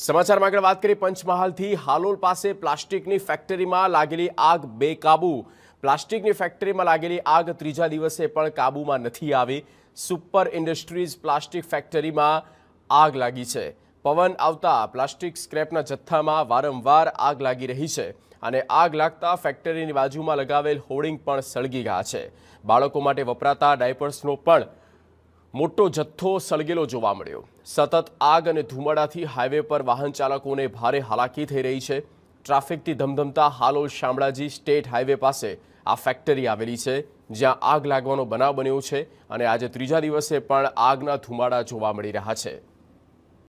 સમાચારમાં આગળ વાત કરીએ પંચમહાલથી હાલોલ પાસે પ્લાસ્ટિકની ફેક્ટરીમાં લાગેલી આગ બેકાબુ પ્લાસ્ટિકની ફેક્ટરીમાં લાગેલી આગ ત્રીજા દિવસે પણ કાબુમાં નથી આવી સુપર ઇન્ડસ્ટ્રીઝ પ્લાસ્ટિક ફેક્ટરીમાં આગ લાગી છે પવન આવતા પ્લાસ્ટિક સ્ક્રેપના જથ્થામાં વારંવાર આગ લાગી રહી છે અને આગ લાગતા ફેક્ટરીની બાજુમાં લગાવેલ હોર્ડિંગ પણ સળગી ગયા છે બાળકો માટે વપરાતા ડાયપર્સનો પણ મોટો જથ્થો સળગેલો જોવા મળ્યો સતત આગ અને ધુમાડાથી હાઈવે પર વાહન ચાલકોને ભારે હાલાકી થઈ રહી છે ટ્રાફિકથી ધમધમતા હાલોલ શામળાજી સ્ટેટ હાઈવે પાસે આ ફેક્ટરી આવેલી છે જ્યાં આગ લાગવાનો બનાવ બન્યો છે અને આજે ત્રીજા દિવસે પણ આગના ધુમાડા જોવા મળી રહ્યા છે